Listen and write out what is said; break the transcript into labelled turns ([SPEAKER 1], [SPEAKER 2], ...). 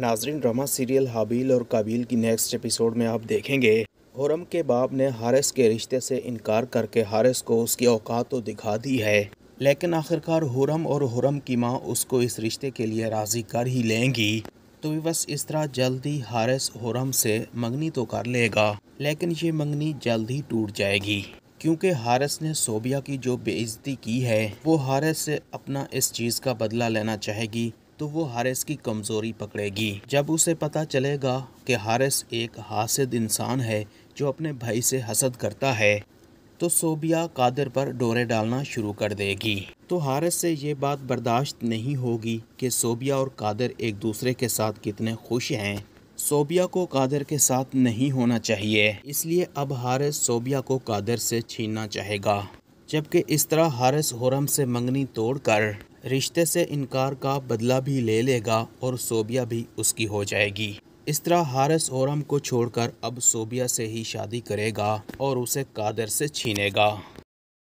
[SPEAKER 1] नाजरीन drama serial Habil और काबील की नेक्स्ट एपिसोड में आप देखेंगे हुरम के बाप ने हारिस के रिश्ते से इनकार करके हारिस को उसकी औकात तो दिखा दी है लेकिन आखिरकार हुरम और हुरम की माँ उसको इस रिश्ते के लिए राज़ी कर ही लेंगी तो बस इस तरह जल्दी हारिस हुरम से मंगनी तो कर लेगा लेकिन ये मंगनी जल्द ही टूट जाएगी क्योंकि हारिस ने सोबिया की जो बेइज्जती की है वो हारिस से अपना इस चीज़ का बदला लेना चाहेगी तो वो हारिस की कमज़ोरी पकड़ेगी जब उसे पता चलेगा कि हारिस एक हासिद इंसान है जो अपने भाई से हसद करता है तो सोबिया कादर पर डोरे डालना शुरू कर देगी तो हारिस से ये बात बर्दाश्त नहीं होगी कि सोबिया और कादर एक दूसरे के साथ कितने खुश हैं सोबिया को कादर के साथ नहीं होना चाहिए इसलिए अब हारिस सोबिया को कादर से छीनना चाहेगा जबकि इस तरह हारिस हुरम से मंगनी तोड़कर रिश्ते से इनकार का बदला भी ले लेगा और सोबिया भी उसकी हो जाएगी इस तरह हारिस औरम को छोड़कर अब सोबिया से ही शादी करेगा और उसे कादर से छीनेगा